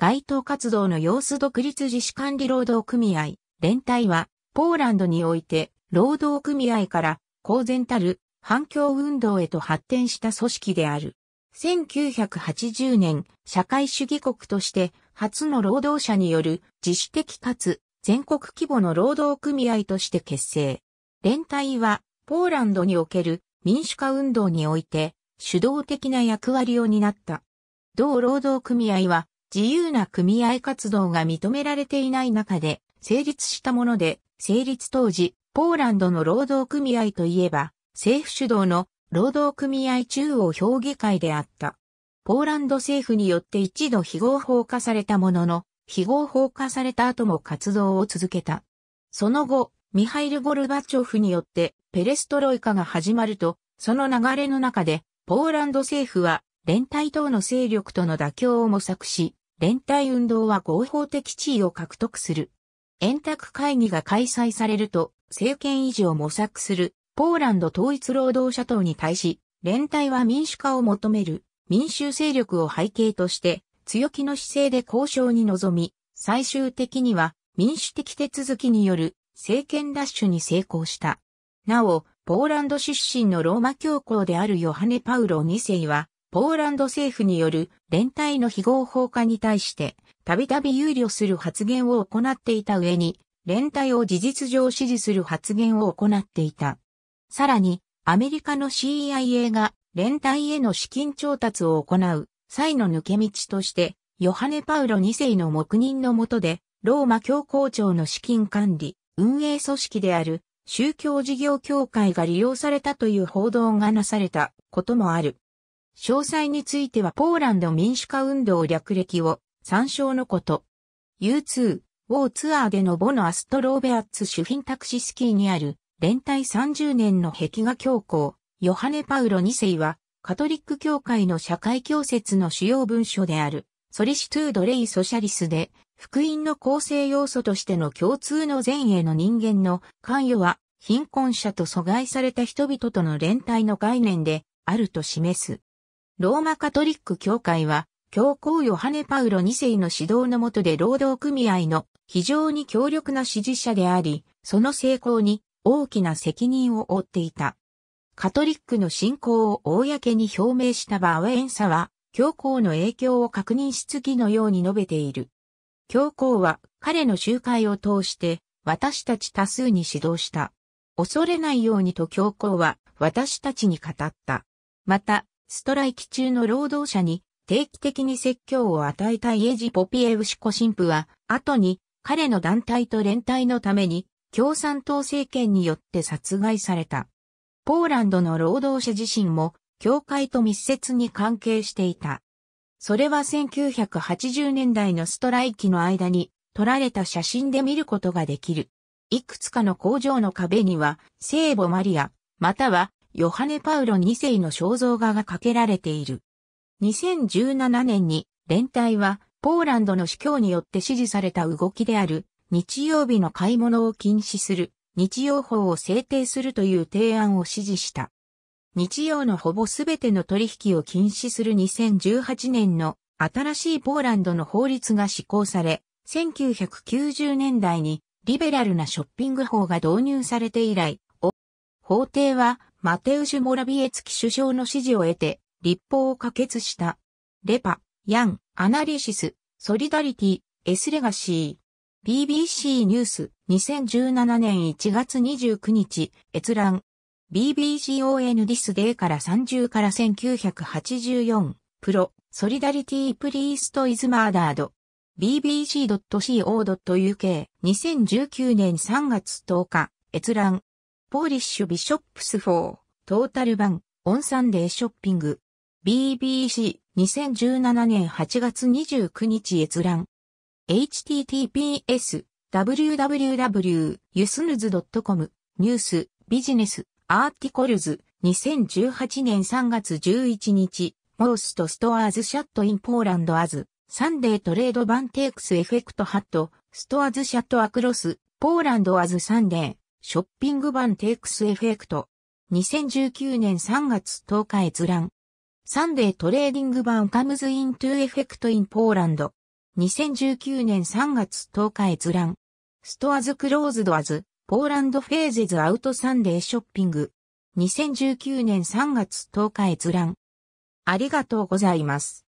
街頭活動の様子独立自主管理労働組合、連帯は、ポーランドにおいて、労働組合から公然たる反共運動へと発展した組織である。1980年、社会主義国として初の労働者による自主的かつ全国規模の労働組合として結成。連帯はポーランドにおける民主化運動において主導的な役割を担った。同労働組合は自由な組合活動が認められていない中で成立したもので、成立当時、ポーランドの労働組合といえば、政府主導の労働組合中央評議会であった。ポーランド政府によって一度非合法化されたものの、非合法化された後も活動を続けた。その後、ミハイル・ゴルバチョフによってペレストロイカが始まると、その流れの中で、ポーランド政府は連帯等の勢力との妥協を模索し、連帯運動は合法的地位を獲得する。円卓会議が開催されると、政権維持を模索する、ポーランド統一労働者党に対し、連帯は民主化を求める、民衆勢力を背景として、強気の姿勢で交渉に臨み、最終的には民主的手続きによる政権奪取に成功した。なお、ポーランド出身のローマ教皇であるヨハネ・パウロ2世は、ポーランド政府による連帯の非合法化に対して、たびたび憂慮する発言を行っていた上に、連帯を事実上支持する発言を行っていた。さらに、アメリカの CIA が連帯への資金調達を行う際の抜け道として、ヨハネ・パウロ2世の黙認の下で、ローマ教皇庁の資金管理、運営組織である宗教事業協会が利用されたという報道がなされたこともある。詳細についてはポーランド民主化運動略歴を参照のこと。U2、ウツアーでのボノアストローベアッツ主品タクシスキーにある連帯30年の壁画教皇、ヨハネ・パウロ2世は、カトリック教会の社会教説の主要文書である、ソリシトゥードレイ・ソシャリスで、福音の構成要素としての共通の善への人間の関与は、貧困者と阻害された人々との連帯の概念で、あると示す。ローマカトリック教会は、教皇ヨハネ・パウロ2世の指導の下で労働組合の非常に強力な支持者であり、その成功に大きな責任を負っていた。カトリックの信仰を公に表明した場合、エンサは、教皇の影響を確認し次のように述べている。教皇は彼の集会を通して私たち多数に指導した。恐れないようにと教皇は私たちに語った。また、ストライキ中の労働者に定期的に説教を与えたイエジ・ポピエウシコ神父は、後に彼の団体と連帯のために共産党政権によって殺害された。ポーランドの労働者自身も教会と密接に関係していた。それは1980年代のストライキの間に撮られた写真で見ることができる。いくつかの工場の壁には聖母マリア、またはヨハネ・パウロ2世の肖像画がかけられている。2017年に連帯はポーランドの司教によって指示された動きである日曜日の買い物を禁止する日曜法を制定するという提案を指示した。日曜のほぼすべての取引を禁止する2018年の新しいポーランドの法律が施行され、1990年代にリベラルなショッピング法が導入されて以来、法廷はマテウシュ・モラビエツキ首相の支持を得て、立法を可決した。レパ、ヤン、アナリシス、ソリダリティ、エスレガシー。BBC ニュース、2017年1月29日、閲覧。BBCON ディスデーから30から1984、プロ、ソリダリティ・プリースト・イズ・マーダード。bbc.co.uk2019 年3月10日、閲覧。ポーリッシュビショップス4、トータル版、オンサンデーショッピング。BBC、2017年8月29日閲覧。https, www.yusnuz.com、ニュース、ビジネス、アーティコルズ、2018年3月11日、モーストストアーズシャットインポーランドアズ、サンデートレードバンテイクスエフェクトハット、ストアーズシャットアクロス、ポーランドアズサンデー。ショッピング版テイクスエフェクト。2019年3月10日閲覧。サンデートレーディング版カムズイントゥエフェクトインポーランド。2019年3月10日閲覧。ストアズクローズドアズ、ポーランドフェーゼズアウトサンデーショッピング。2019年3月10日閲覧。ありがとうございます。